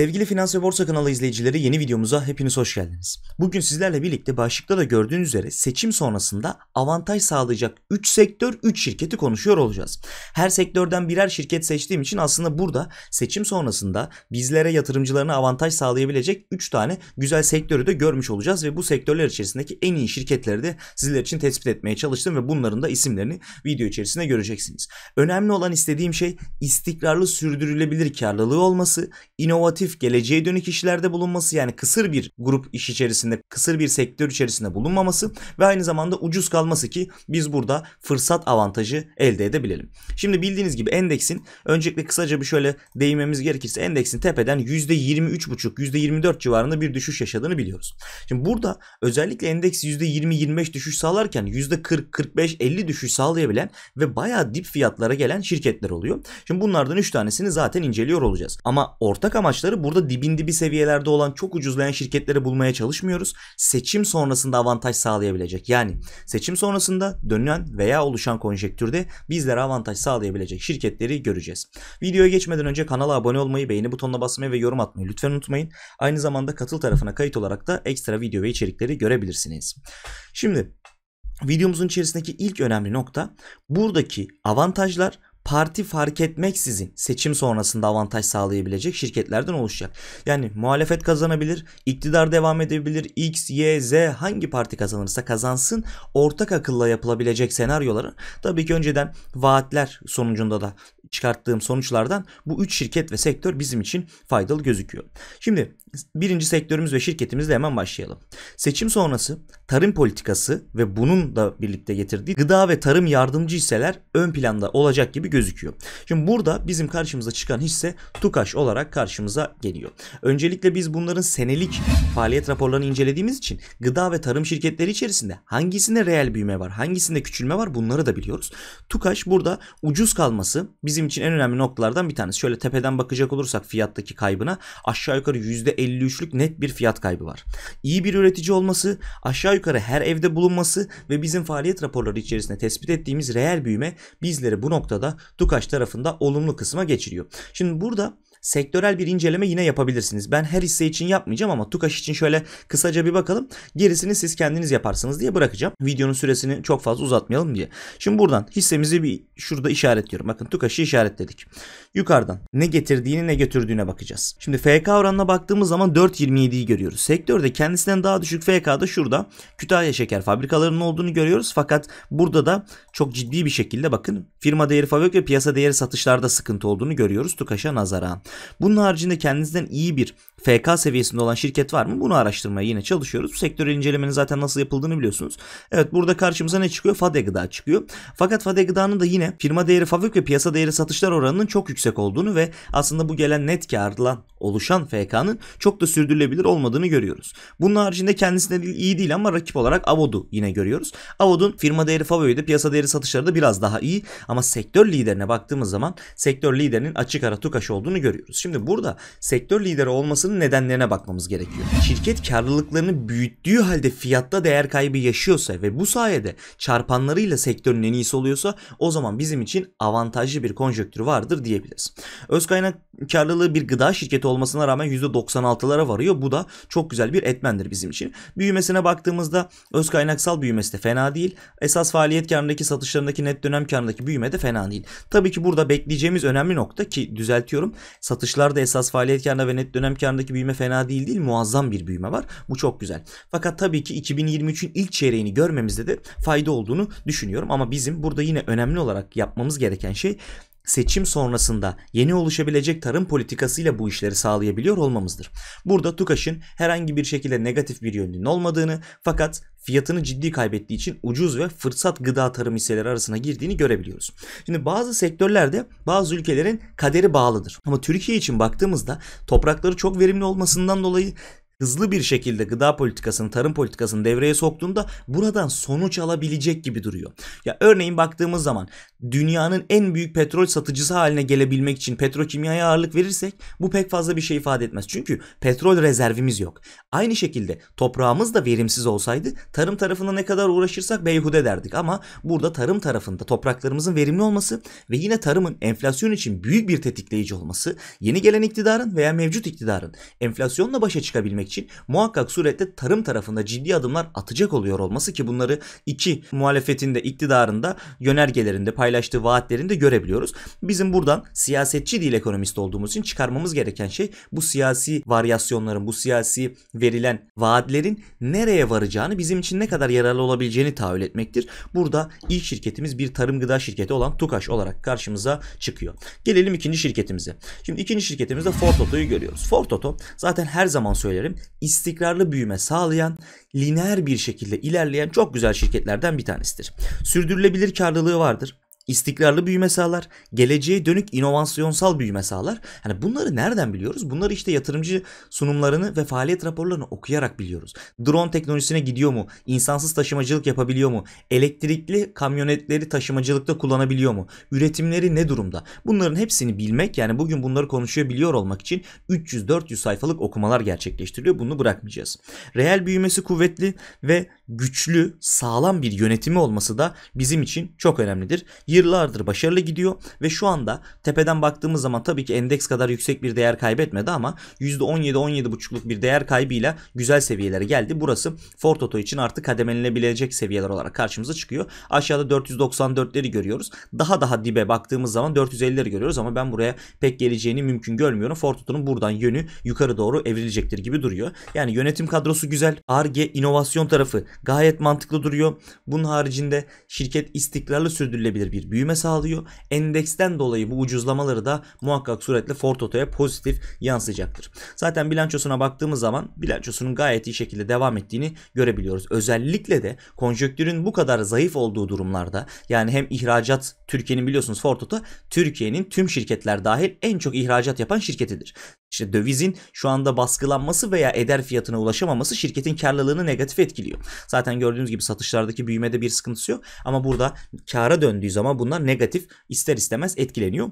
Sevgili Finans ve Borsa kanalı izleyicileri yeni videomuza hepiniz hoş geldiniz. Bugün sizlerle birlikte başlıkta da gördüğünüz üzere seçim sonrasında avantaj sağlayacak 3 sektör 3 şirketi konuşuyor olacağız. Her sektörden birer şirket seçtiğim için aslında burada seçim sonrasında bizlere yatırımcılarına avantaj sağlayabilecek 3 tane güzel sektörü de görmüş olacağız ve bu sektörler içerisindeki en iyi şirketleri de sizler için tespit etmeye çalıştım ve bunların da isimlerini video içerisinde göreceksiniz. Önemli olan istediğim şey istikrarlı sürdürülebilir karlılığı olması, inovatif aktif, geleceğe dönük işlerde bulunması yani kısır bir grup iş içerisinde, kısır bir sektör içerisinde bulunmaması ve aynı zamanda ucuz kalması ki biz burada fırsat avantajı elde edebilelim. Şimdi bildiğiniz gibi endeksin öncelikle kısaca bir şöyle değinmemiz gerekirse endeksin tepeden %23,5, %24 civarında bir düşüş yaşadığını biliyoruz. Şimdi burada özellikle endeks %20-25 düşüş sağlarken %40-45-50 düşüş sağlayabilen ve bayağı dip fiyatlara gelen şirketler oluyor. Şimdi bunlardan 3 tanesini zaten inceliyor olacağız. Ama ortak amaçları fiyatları burada dibin dibi seviyelerde olan çok ucuzlayan şirketlere bulmaya çalışmıyoruz. Seçim sonrasında avantaj sağlayabilecek yani seçim sonrasında dönen veya oluşan konjektürde bizlere avantaj sağlayabilecek şirketleri göreceğiz. Videoya geçmeden önce kanala abone olmayı, beğeni butonuna basmayı ve yorum atmayı lütfen unutmayın. Aynı zamanda katıl tarafına kayıt olarak da ekstra video ve içerikleri görebilirsiniz. Şimdi videomuzun içerisindeki ilk önemli nokta buradaki avantajlar parti fark etmeksizin seçim sonrasında avantaj sağlayabilecek şirketlerden oluşacak. Yani muhalefet kazanabilir, iktidar devam edebilir, X, Y, Z hangi parti kazanırsa kazansın ortak akılla yapılabilecek senaryoları tabii ki önceden vaatler sonucunda da çıkarttığım sonuçlardan bu üç şirket ve sektör bizim için faydalı gözüküyor. Şimdi birinci sektörümüz ve şirketimizle hemen başlayalım. Seçim sonrası tarım politikası ve bunun da birlikte getirdiği gıda ve tarım yardımcı hisseler ön planda olacak gibi gözüküyor. Şimdi burada bizim karşımıza çıkan hisse TUKAŞ olarak karşımıza geliyor. Öncelikle biz bunların senelik faaliyet raporlarını incelediğimiz için gıda ve tarım şirketleri içerisinde hangisinde reel büyüme var, hangisinde küçülme var bunları da biliyoruz. TUKAŞ burada ucuz kalması bizim için en önemli noktalardan bir tanesi. Şöyle tepeden bakacak olursak fiyattaki kaybına aşağı yukarı %53'lük net bir fiyat kaybı var. İyi bir üretici olması, aşağı yukarı her evde bulunması ve bizim faaliyet raporları içerisinde tespit ettiğimiz reel büyüme bizleri bu noktada tukaş tarafında olumlu kısma geçiriyor. Şimdi burada sektörel bir inceleme yine yapabilirsiniz. Ben her hisse için yapmayacağım ama Tukaş için şöyle kısaca bir bakalım. Gerisini siz kendiniz yaparsınız diye bırakacağım. Videonun süresini çok fazla uzatmayalım diye. Şimdi buradan hissemizi bir şurada işaretliyorum. Bakın Tukaş'ı işaretledik. Yukarıdan ne getirdiğini ne götürdüğüne bakacağız. Şimdi FK oranına baktığımız zaman 4.27'yi görüyoruz. Sektörde kendisinden daha düşük FK'da şurada Kütahya şeker fabrikalarının olduğunu görüyoruz. Fakat burada da çok ciddi bir şekilde bakın firma değeri fabrik ve piyasa değeri satışlarda sıkıntı olduğunu görüyoruz Tukaş'a nazaran. Bunun haricinde kendinizden iyi bir FK seviyesinde olan şirket var mı? Bunu araştırmaya yine çalışıyoruz. Bu sektörel incelemenin zaten nasıl yapıldığını biliyorsunuz. Evet burada karşımıza ne çıkıyor? Fade gıda çıkıyor. Fakat Fade gıdanın da yine firma değeri fabrik ve piyasa değeri satışlar oranının çok yüksek olduğunu ve aslında bu gelen net karla oluşan FK'nın çok da sürdürülebilir olmadığını görüyoruz. Bunun haricinde kendisine iyi değil ama rakip olarak Avod'u yine görüyoruz. Avod'un firma değeri favoriydi. Piyasa değeri satışları da biraz daha iyi ama sektör liderine baktığımız zaman sektör liderinin açık ara Tukaş olduğunu görüyoruz görüyoruz. Şimdi burada sektör lideri olmasının nedenlerine bakmamız gerekiyor. Şirket karlılıklarını büyüttüğü halde fiyatta değer kaybı yaşıyorsa ve bu sayede çarpanlarıyla sektörün en iyisi oluyorsa o zaman bizim için avantajlı bir konjöktür vardır diyebiliriz. Öz kaynak karlılığı bir gıda şirketi olmasına rağmen %96'lara varıyor. Bu da çok güzel bir etmendir bizim için. Büyümesine baktığımızda öz kaynaksal büyümesi de fena değil. Esas faaliyet karındaki satışlarındaki net dönem karındaki büyüme de fena değil. Tabii ki burada bekleyeceğimiz önemli nokta ki düzeltiyorum. Satışlarda esas faaliyet karında ve net dönem karındaki büyüme fena değil değil muazzam bir büyüme var. Bu çok güzel. Fakat tabii ki 2023'ün ilk çeyreğini görmemizde de fayda olduğunu düşünüyorum. Ama bizim burada yine önemli olarak yapmamız gereken şey seçim sonrasında yeni oluşabilecek tarım politikasıyla bu işleri sağlayabiliyor olmamızdır. Burada TUKAŞ'ın herhangi bir şekilde negatif bir yönünün olmadığını fakat fiyatını ciddi kaybettiği için ucuz ve fırsat gıda tarım hisseleri arasına girdiğini görebiliyoruz. Şimdi bazı sektörlerde bazı ülkelerin kaderi bağlıdır. Ama Türkiye için baktığımızda toprakları çok verimli olmasından dolayı hızlı bir şekilde gıda politikasını, tarım politikasını devreye soktuğunda buradan sonuç alabilecek gibi duruyor. Ya örneğin baktığımız zaman dünyanın en büyük petrol satıcısı haline gelebilmek için petrokimyaya ağırlık verirsek bu pek fazla bir şey ifade etmez. Çünkü petrol rezervimiz yok. Aynı şekilde toprağımız da verimsiz olsaydı tarım tarafında ne kadar uğraşırsak beyhude derdik ama burada tarım tarafında topraklarımızın verimli olması ve yine tarımın enflasyon için büyük bir tetikleyici olması yeni gelen iktidarın veya mevcut iktidarın enflasyonla başa çıkabilmek için muhakkak surette tarım tarafında ciddi adımlar atacak oluyor olması ki bunları iki muhalefetinde, iktidarında, yönergelerinde paylaştığı vaatlerinde görebiliyoruz. Bizim buradan siyasetçi değil ekonomist olduğumuz için çıkarmamız gereken şey bu siyasi varyasyonların, bu siyasi verilen vaatlerin nereye varacağını bizim için ne kadar yararlı olabileceğini tahayyül etmektir. Burada ilk şirketimiz bir tarım gıda şirketi olan TUKAŞ olarak karşımıza çıkıyor. Gelelim ikinci şirketimize. Şimdi ikinci şirketimizde Ford Oto'yu görüyoruz. Ford Oto zaten her zaman söylerim istikrarlı büyüme sağlayan, lineer bir şekilde ilerleyen çok güzel şirketlerden bir tanesidir. Sürdürülebilir karlılığı vardır istikrarlı büyüme sağlar, geleceğe dönük inovasyonsal büyüme sağlar. Yani bunları nereden biliyoruz? Bunları işte yatırımcı sunumlarını ve faaliyet raporlarını okuyarak biliyoruz. Drone teknolojisine gidiyor mu? İnsansız taşımacılık yapabiliyor mu? Elektrikli kamyonetleri taşımacılıkta kullanabiliyor mu? Üretimleri ne durumda? Bunların hepsini bilmek yani bugün bunları konuşuyor biliyor olmak için 300-400 sayfalık okumalar gerçekleştiriliyor. Bunu bırakmayacağız. Reel büyümesi kuvvetli ve güçlü, sağlam bir yönetimi olması da bizim için çok önemlidir yıllardır başarılı gidiyor ve şu anda tepeden baktığımız zaman tabii ki endeks kadar yüksek bir değer kaybetmedi ama %17-17,5'luk bir değer kaybıyla güzel seviyelere geldi. Burası Ford Auto için artık kademelenebilecek seviyeler olarak karşımıza çıkıyor. Aşağıda 494'leri görüyoruz. Daha daha dibe baktığımız zaman 450'leri görüyoruz ama ben buraya pek geleceğini mümkün görmüyorum. Ford Auto'nun buradan yönü yukarı doğru evrilecektir gibi duruyor. Yani yönetim kadrosu güzel. ARGE inovasyon tarafı gayet mantıklı duruyor. Bunun haricinde şirket istikrarlı sürdürülebilir bir ekonomik büyüme sağlıyor. Endeksten dolayı bu ucuzlamaları da muhakkak suretle Fortoto'ya pozitif yansıyacaktır. Zaten bilançosuna baktığımız zaman bilançosunun gayet iyi şekilde devam ettiğini görebiliyoruz. Özellikle de konjöktürün bu kadar zayıf olduğu durumlarda yani hem ihracat Türkiye'nin biliyorsunuz Fortoto Türkiye'nin tüm şirketler dahil en çok ihracat yapan şirketidir. İşte dövizin şu anda baskılanması veya eder fiyatına ulaşamaması şirketin karlılığını negatif etkiliyor. Zaten gördüğünüz gibi satışlardaki büyümede bir sıkıntısı yok ama burada kara döndüğü zaman bunlar negatif ister istemez etkileniyor.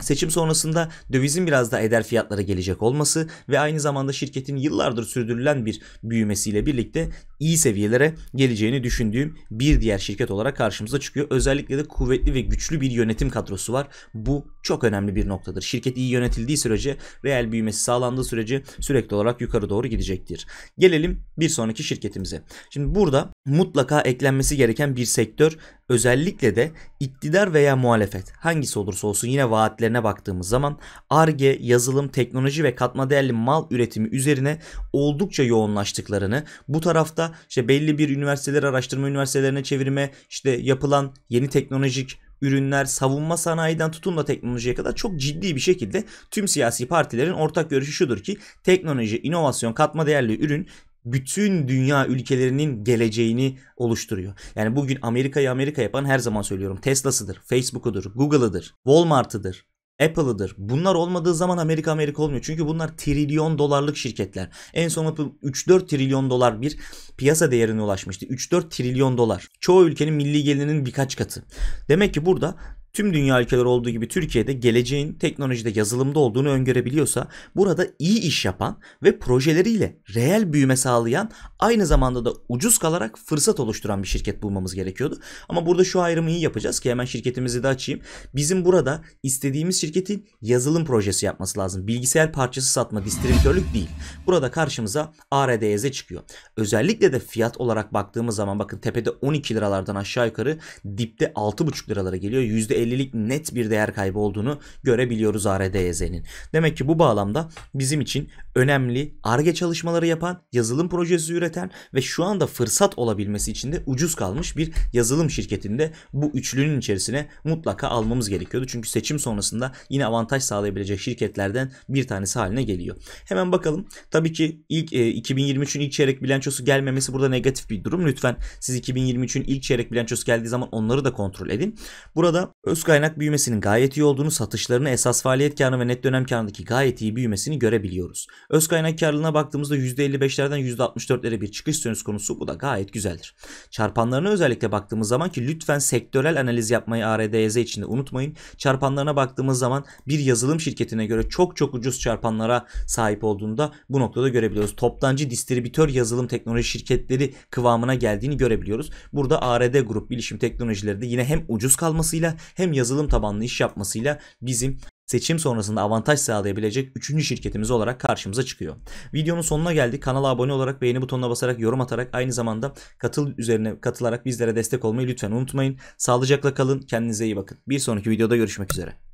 Seçim sonrasında dövizin biraz daha eder fiyatlara gelecek olması ve aynı zamanda şirketin yıllardır sürdürülen bir büyümesiyle birlikte iyi seviyelere geleceğini düşündüğüm bir diğer şirket olarak karşımıza çıkıyor. Özellikle de kuvvetli ve güçlü bir yönetim kadrosu var. Bu çok önemli bir noktadır. Şirket iyi yönetildiği sürece, reel büyümesi sağlandığı sürece sürekli olarak yukarı doğru gidecektir. Gelelim bir sonraki şirketimize. Şimdi burada mutlaka eklenmesi gereken bir sektör özellikle de iktidar veya muhalefet hangisi olursa olsun yine vaatlerine baktığımız zaman ARGE, yazılım, teknoloji ve katma değerli mal üretimi üzerine oldukça yoğunlaştıklarını, bu tarafta noktada işte belli bir üniversiteler araştırma üniversitelerine çevirme işte yapılan yeni teknolojik ürünler savunma sanayiden tutun da teknolojiye kadar çok ciddi bir şekilde tüm siyasi partilerin ortak görüşü şudur ki teknoloji, inovasyon, katma değerli ürün bütün dünya ülkelerinin geleceğini oluşturuyor. Yani bugün Amerika'yı Amerika yapan her zaman söylüyorum Tesla'sıdır, Facebook'udur, Google'ıdır, Walmart'ıdır, Apple'ıdır. Bunlar olmadığı zaman Amerika Amerika olmuyor. Çünkü bunlar trilyon dolarlık şirketler. En son Apple 3-4 trilyon dolar bir piyasa değerine ulaşmıştı. 3-4 trilyon dolar. Çoğu ülkenin milli gelirinin birkaç katı. Demek ki burada tüm dünya ülkeleri olduğu gibi Türkiye'de geleceğin teknolojide yazılımda olduğunu öngörebiliyorsa burada iyi iş yapan ve projeleriyle reel büyüme sağlayan aynı zamanda da ucuz kalarak fırsat oluşturan bir şirket bulmamız gerekiyordu. Ama burada şu ayrımı iyi yapacağız ki hemen şirketimizi de açayım. Bizim burada istediğimiz şirketin yazılım projesi yapması lazım. Bilgisayar parçası satma, distribütörlük değil. Burada karşımıza ARDYZ e çıkıyor. Özellikle de fiyat olarak baktığımız zaman bakın tepede 12 liralardan aşağı yukarı dipte 6,5 liralara geliyor. %50 %50'lik net bir değer kaybı olduğunu görebiliyoruz ARDYZ'nin. E Demek ki bu bağlamda bizim için önemli ARGE çalışmaları yapan, yazılım projesi üreten ve şu anda fırsat olabilmesi için de ucuz kalmış bir yazılım şirketinde bu üçlünün içerisine mutlaka almamız gerekiyordu. Çünkü seçim sonrasında yine avantaj sağlayabilecek şirketlerden bir tanesi haline geliyor. Hemen bakalım. Tabii ki ilk e, 2023'ün ilk çeyrek bilançosu gelmemesi burada negatif bir durum. Lütfen siz 2023'ün ilk çeyrek bilançosu geldiği zaman onları da kontrol edin. Burada öz kaynak büyümesinin gayet iyi olduğunu, satışlarını, esas faaliyet karını ve net dönem karındaki gayet iyi büyümesini görebiliyoruz. Öz kaynak karlılığına baktığımızda %55'lerden %64'lere bir çıkış söz konusu. Bu da gayet güzeldir. Çarpanlarına özellikle baktığımız zaman ki lütfen sektörel analiz yapmayı ARDYZ içinde unutmayın. Çarpanlarına baktığımız zaman bir yazılım şirketine göre çok çok ucuz çarpanlara sahip olduğunda bu noktada görebiliyoruz. Toptancı distribütör yazılım teknoloji şirketleri kıvamına geldiğini görebiliyoruz. Burada ARD Grup Bilişim Teknolojileri de yine hem ucuz kalmasıyla hem yazılım tabanlı iş yapmasıyla bizim seçim sonrasında avantaj sağlayabilecek 3. şirketimiz olarak karşımıza çıkıyor. Videonun sonuna geldik. Kanala abone olarak beğeni butonuna basarak yorum atarak aynı zamanda katıl üzerine katılarak bizlere destek olmayı lütfen unutmayın. Sağlıcakla kalın. Kendinize iyi bakın. Bir sonraki videoda görüşmek üzere.